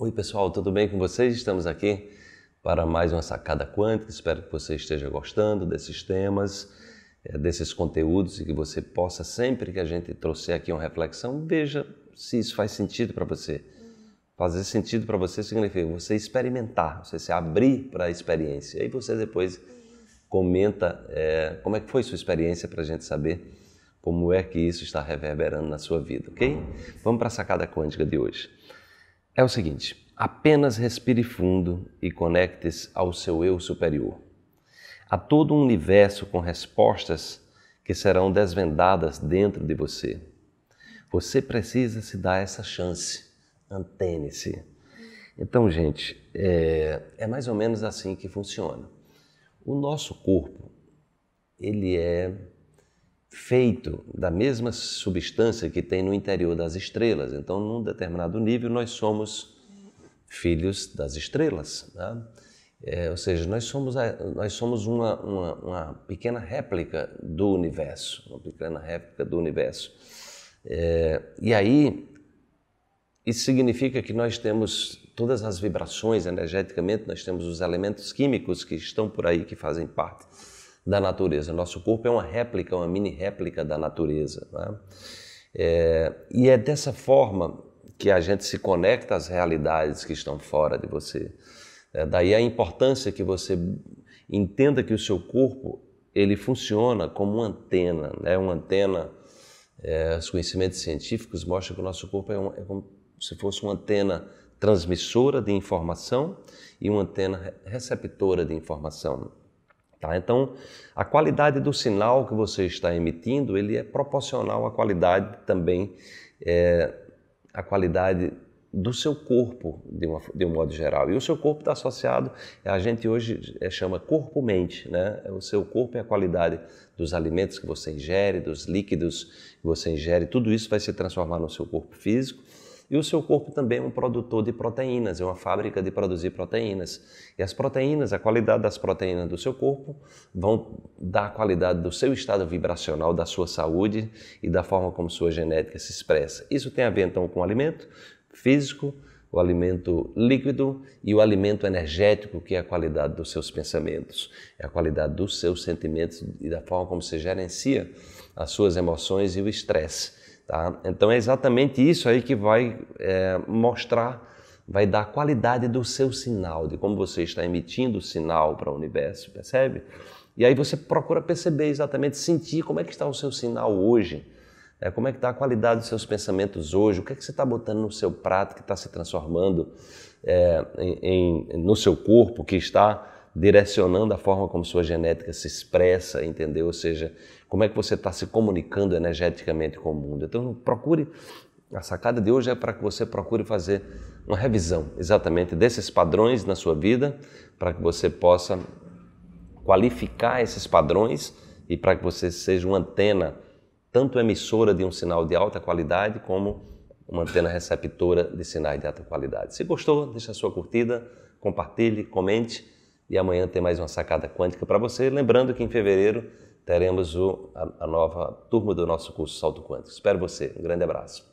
Oi, pessoal, tudo bem com vocês? Estamos aqui para mais uma sacada quântica. Espero que você esteja gostando desses temas, eh, desses conteúdos e que você possa, sempre que a gente trouxer aqui uma reflexão, veja se isso faz sentido para você. Fazer sentido para você significa você experimentar, você se abrir para a experiência. E você depois comenta é, como é que foi sua experiência para a gente saber como é que isso está reverberando na sua vida, ok? Vamos para a sacada quântica de hoje é o seguinte: apenas respire fundo e conecte-se ao seu eu superior. Há todo um universo com respostas que serão desvendadas dentro de você. Você precisa se dar essa chance. Antene-se. Então, gente, é, é, mais ou menos assim que funciona. O nosso corpo, ele é feito da mesma substância que tem no interior das estrelas. Então, num determinado nível, nós somos filhos das estrelas. Né? É, ou seja, nós somos, a, nós somos uma, uma, uma, pequena réplica do universo, uma pequena réplica do universo. É, e aí, isso significa que nós temos todas as vibrações energeticamente, nós temos os elementos químicos que estão por aí, que fazem parte da natureza. Nosso corpo é uma réplica, uma mini réplica da natureza. Né? É, e é dessa forma que a gente se conecta às realidades que estão fora de você. É, daí a importância que você entenda que o seu corpo ele funciona como uma antena, né? Uma antena. É, os conhecimentos científicos mostram que o nosso corpo é, um, é como se fosse uma antena transmissora de informação e uma antena receptora de informação. Tá? Então, a qualidade do sinal que você está emitindo, ele é proporcional à qualidade também, é, à qualidade do seu corpo, de, uma, de, um modo geral. E o seu corpo está associado, a gente hoje é, chama corpo-mente, né? É, o seu corpo é a qualidade dos alimentos que você ingere, dos líquidos que você ingere, tudo isso vai se transformar no seu corpo físico. E o seu corpo também é um produtor de proteínas, é uma fábrica de produzir proteínas. E as proteínas, a qualidade das proteínas do seu corpo vão dar a qualidade do seu estado vibracional, da sua saúde e da forma como sua genética se expressa. Isso tem a ver então com o alimento físico, o alimento líquido e o alimento energético, que é a qualidade dos seus pensamentos, é a qualidade dos seus sentimentos e da forma como você gerencia as suas emoções e o estresse. Tá? Então é exatamente isso aí que vai é, mostrar, vai dar qualidade do seu sinal, de como você está emitindo o sinal para o universo, percebe? E aí você procura perceber exatamente, sentir como é que está o seu sinal hoje, é, como é que está a qualidade dos seus pensamentos hoje, o que é que você está botando no seu prato que está se transformando é, em, em, no seu corpo que está direcionando a forma como sua genética se expressa, entendeu? Ou seja, como é que você está se comunicando energeticamente com o mundo. Então, procure. A sacada de hoje é para que você procure fazer uma revisão exatamente desses padrões na sua vida, para que você possa qualificar esses padrões e para que você seja uma antena, tanto emissora de um sinal de alta qualidade, como uma antena receptora de sinais de alta qualidade. Se gostou, deixe a sua curtida, compartilhe, comente e amanhã tem mais uma sacada quântica para você. Lembrando que em fevereiro teremos o, a, a nova turma do nosso curso Salto Quântico. Espero você. Um grande abraço.